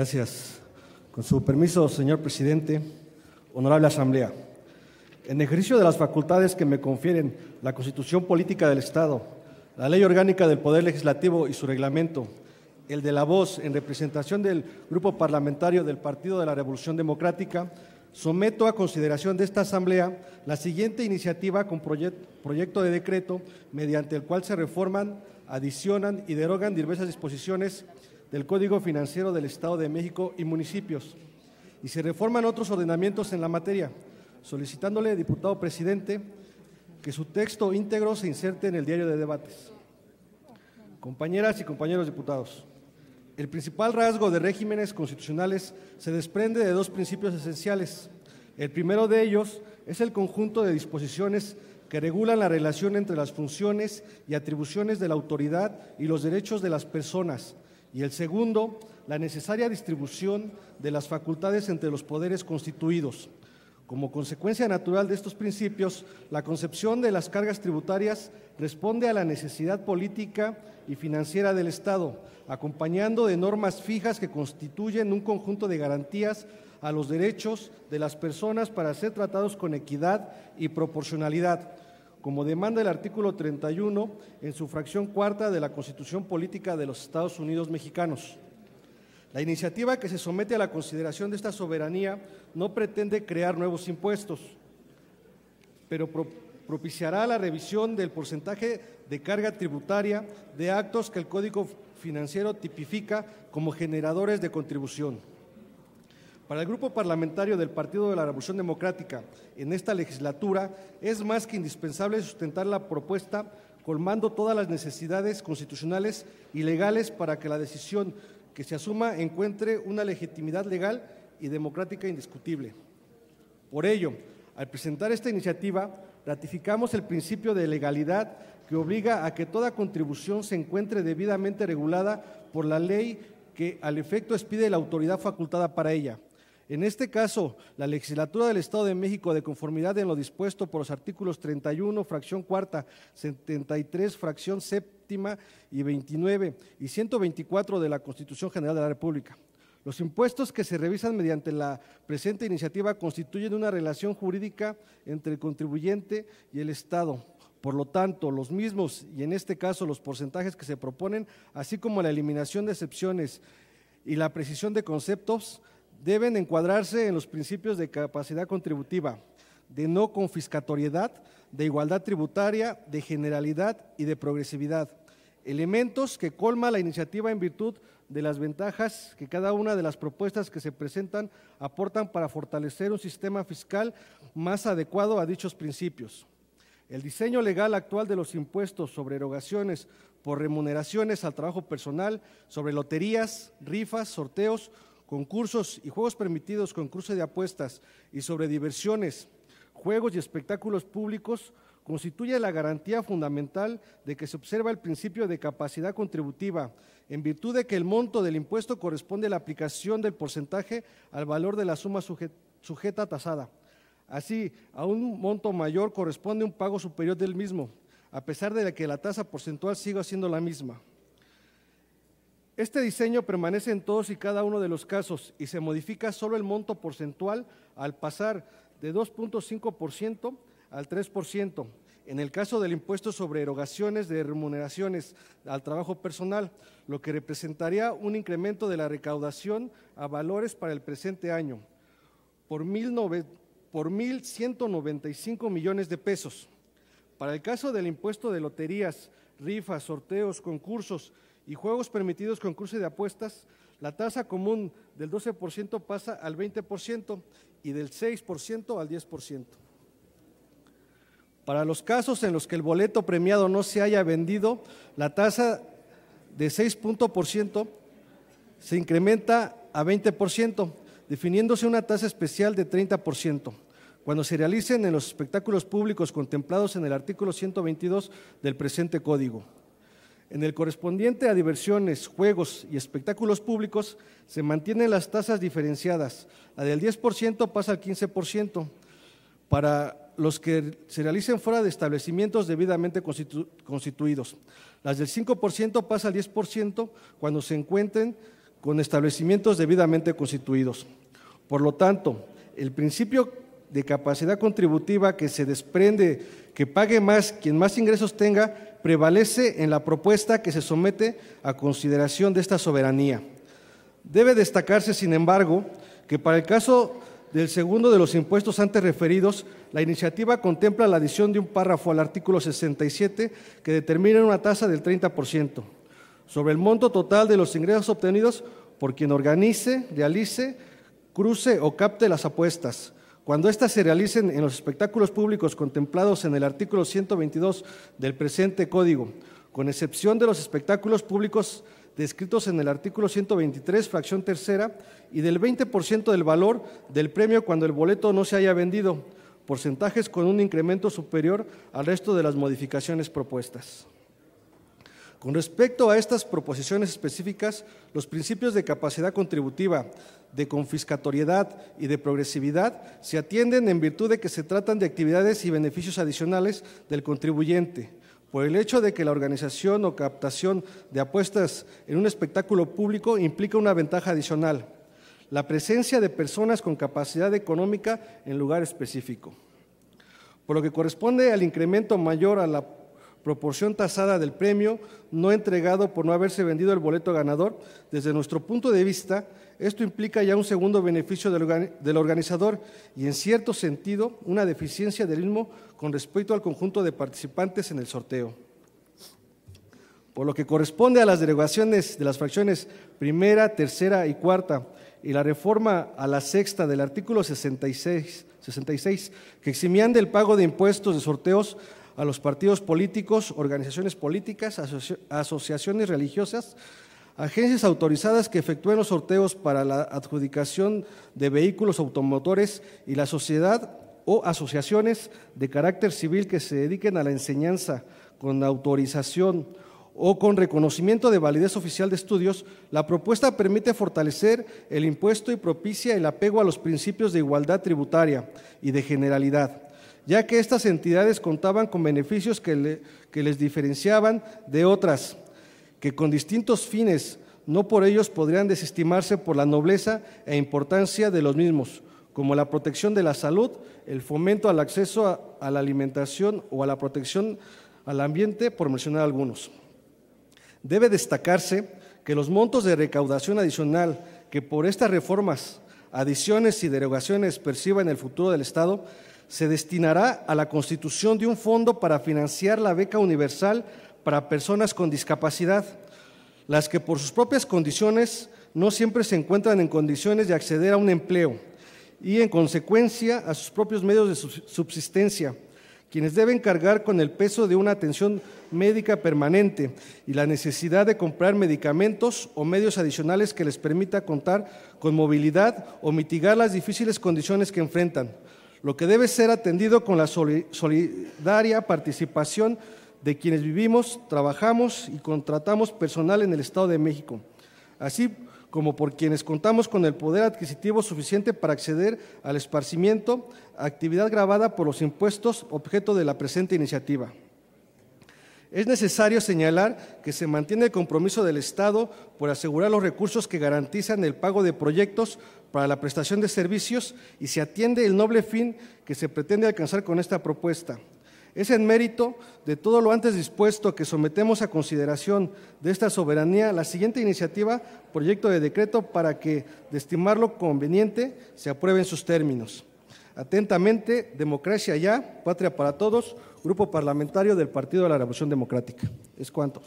Gracias. Con su permiso, señor presidente, honorable asamblea, en ejercicio de las facultades que me confieren la Constitución Política del Estado, la Ley Orgánica del Poder Legislativo y su reglamento, el de la voz en representación del Grupo Parlamentario del Partido de la Revolución Democrática, someto a consideración de esta Asamblea la siguiente iniciativa con proyecto de decreto mediante el cual se reforman adicionan y derogan diversas disposiciones del Código Financiero del Estado de México y municipios, y se reforman otros ordenamientos en la materia, solicitándole, diputado presidente, que su texto íntegro se inserte en el diario de debates. Compañeras y compañeros diputados, el principal rasgo de regímenes constitucionales se desprende de dos principios esenciales. El primero de ellos es el conjunto de disposiciones que regulan la relación entre las funciones y atribuciones de la autoridad y los derechos de las personas, y el segundo, la necesaria distribución de las facultades entre los poderes constituidos. Como consecuencia natural de estos principios, la concepción de las cargas tributarias responde a la necesidad política y financiera del Estado, acompañando de normas fijas que constituyen un conjunto de garantías a los derechos de las personas para ser tratados con equidad y proporcionalidad, como demanda el artículo 31 en su fracción cuarta de la Constitución Política de los Estados Unidos Mexicanos. La iniciativa que se somete a la consideración de esta soberanía no pretende crear nuevos impuestos, pero propiciará la revisión del porcentaje de carga tributaria de actos que el Código Financiero tipifica como generadores de contribución. Para el grupo parlamentario del Partido de la Revolución Democrática en esta legislatura es más que indispensable sustentar la propuesta colmando todas las necesidades constitucionales y legales para que la decisión que se asuma encuentre una legitimidad legal y democrática indiscutible. Por ello, al presentar esta iniciativa, ratificamos el principio de legalidad que obliga a que toda contribución se encuentre debidamente regulada por la ley que al efecto expide la autoridad facultada para ella. En este caso, la legislatura del Estado de México, de conformidad en lo dispuesto por los artículos 31, fracción cuarta, 73, fracción séptima y 29 y 124 de la Constitución General de la República. Los impuestos que se revisan mediante la presente iniciativa constituyen una relación jurídica entre el contribuyente y el Estado. Por lo tanto, los mismos, y en este caso los porcentajes que se proponen, así como la eliminación de excepciones y la precisión de conceptos, deben encuadrarse en los principios de capacidad contributiva, de no confiscatoriedad, de igualdad tributaria, de generalidad y de progresividad, elementos que colma la iniciativa en virtud de las ventajas que cada una de las propuestas que se presentan aportan para fortalecer un sistema fiscal más adecuado a dichos principios. El diseño legal actual de los impuestos sobre erogaciones por remuneraciones al trabajo personal, sobre loterías, rifas, sorteos, concursos y juegos permitidos, concursos de apuestas y sobre diversiones, juegos y espectáculos públicos constituye la garantía fundamental de que se observa el principio de capacidad contributiva, en virtud de que el monto del impuesto corresponde a la aplicación del porcentaje al valor de la suma sujeta tasada. Así, a un monto mayor corresponde un pago superior del mismo, a pesar de que la tasa porcentual siga siendo la misma. Este diseño permanece en todos y cada uno de los casos y se modifica solo el monto porcentual al pasar de 2.5% al 3%. En el caso del impuesto sobre erogaciones de remuneraciones al trabajo personal, lo que representaría un incremento de la recaudación a valores para el presente año por 1.195 millones de pesos. Para el caso del impuesto de loterías, rifas, sorteos, concursos, y juegos permitidos con cruce de apuestas, la tasa común del 12% pasa al 20% y del 6% al 10%. Para los casos en los que el boleto premiado no se haya vendido, la tasa de 6% se incrementa a 20%, definiéndose una tasa especial de 30% cuando se realicen en los espectáculos públicos contemplados en el artículo 122 del presente código. En el correspondiente a diversiones, juegos y espectáculos públicos se mantienen las tasas diferenciadas. La del 10% pasa al 15%. Para los que se realicen fuera de establecimientos debidamente constituidos. Las del 5% pasa al 10% cuando se encuentren con establecimientos debidamente constituidos. Por lo tanto, el principio de capacidad contributiva que se desprende que pague más quien más ingresos tenga prevalece en la propuesta que se somete a consideración de esta soberanía. Debe destacarse, sin embargo, que para el caso del segundo de los impuestos antes referidos, la iniciativa contempla la adición de un párrafo al artículo 67 que determina una tasa del 30% sobre el monto total de los ingresos obtenidos por quien organice, realice, cruce o capte las apuestas, cuando éstas se realicen en los espectáculos públicos contemplados en el artículo 122 del presente Código, con excepción de los espectáculos públicos descritos en el artículo 123, fracción tercera, y del 20% del valor del premio cuando el boleto no se haya vendido, porcentajes con un incremento superior al resto de las modificaciones propuestas. Con respecto a estas proposiciones específicas, los principios de capacidad contributiva, de confiscatoriedad y de progresividad se atienden en virtud de que se tratan de actividades y beneficios adicionales del contribuyente. Por el hecho de que la organización o captación de apuestas en un espectáculo público implica una ventaja adicional, la presencia de personas con capacidad económica en lugar específico. Por lo que corresponde al incremento mayor a la proporción tasada del premio no entregado por no haberse vendido el boleto ganador. Desde nuestro punto de vista, esto implica ya un segundo beneficio del, organizador y, en cierto sentido, una deficiencia del ritmo con respecto al conjunto de participantes en el sorteo. Por lo que corresponde a las delegaciones de las fracciones primera, tercera y cuarta y la reforma a la sexta del artículo 66, 66 que eximían del pago de impuestos de sorteos a los partidos políticos, organizaciones políticas, asociaciones religiosas, agencias autorizadas que efectúen los sorteos para la adjudicación de vehículos automotores y la sociedad o asociaciones de carácter civil que se dediquen a la enseñanza con autorización o con reconocimiento de validez oficial de estudios, la propuesta permite fortalecer el impuesto y propicia el apego a los principios de igualdad tributaria y de generalidad ya que estas entidades contaban con beneficios que, les diferenciaban de otras, que con distintos fines no por ellos podrían desestimarse por la nobleza e importancia de los mismos, como la protección de la salud, el fomento al acceso a, a la alimentación o a la protección al ambiente, por mencionar algunos. Debe destacarse que los montos de recaudación adicional que por estas reformas, adiciones y derogaciones perciba en el futuro del Estado se destinará a la constitución de un fondo para financiar la beca universal para personas con discapacidad, las que por sus propias condiciones no siempre se encuentran en condiciones de acceder a un empleo y en consecuencia a sus propios medios de subsistencia, quienes deben cargar con el peso de una atención médica permanente y la necesidad de comprar medicamentos o medios adicionales que les permita contar con movilidad o mitigar las difíciles condiciones que enfrentan lo que debe ser atendido con la solidaria participación de quienes vivimos, trabajamos y contratamos personal en el Estado de México, así como por quienes contamos con el poder adquisitivo suficiente para acceder al esparcimiento, actividad grabada por los impuestos objeto de la presente iniciativa. Es necesario señalar que se mantiene el compromiso del Estado por asegurar los recursos que garantizan el pago de proyectos para la prestación de servicios y se atiende el noble fin que se pretende alcanzar con esta propuesta. Es en mérito de todo lo antes dispuesto que sometemos a consideración de esta soberanía la siguiente iniciativa, proyecto de decreto, para que, de estimarlo conveniente, se apruebe en sus términos. Atentamente, Democracia Ya, Patria para Todos, Grupo Parlamentario del Partido de la Revolución Democrática. Es cuanto.